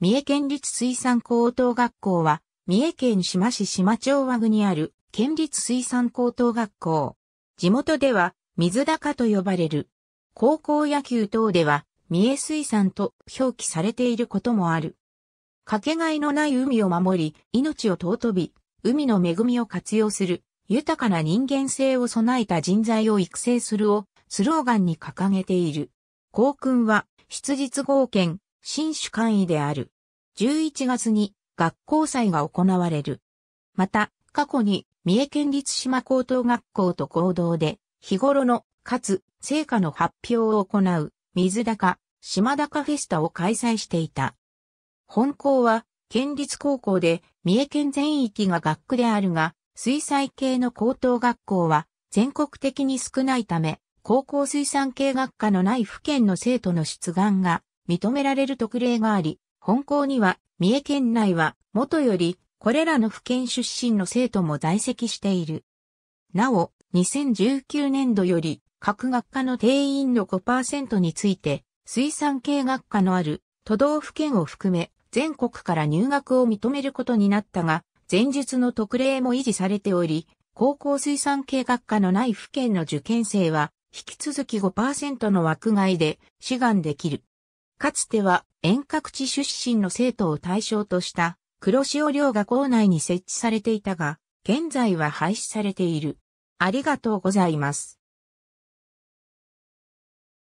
三重県立水産高等学校は、三重県志摩市島町和具にある県立水産高等学校。地元では、水高と呼ばれる。高校野球等では、三重水産と表記されていることもある。かけがえのない海を守り、命を尊び、海の恵みを活用する、豊かな人間性を備えた人材を育成するを、スローガンに掲げている。校訓は、出日合憲、新種官位である。11月に学校祭が行われる。また、過去に三重県立島高等学校と合同で、日頃の、かつ、成果の発表を行う、水高、島高フェスタを開催していた。本校は、県立高校で、三重県全域が学区であるが、水彩系の高等学校は、全国的に少ないため、高校水産系学科のない府県の生徒の出願が認められる特例があり、本校には、三重県内は、元より、これらの府県出身の生徒も在籍している。なお、2019年度より、各学科の定員の5%について、水産系学科のある都道府県を含め、全国から入学を認めることになったが、前述の特例も維持されており、高校水産系学科のない府県の受験生は、引き続き5%の枠外で志願できる。かつては遠隔地出身の生徒を対象とした黒潮寮が校内に設置されていたが、現在は廃止されている。ありがとうございます。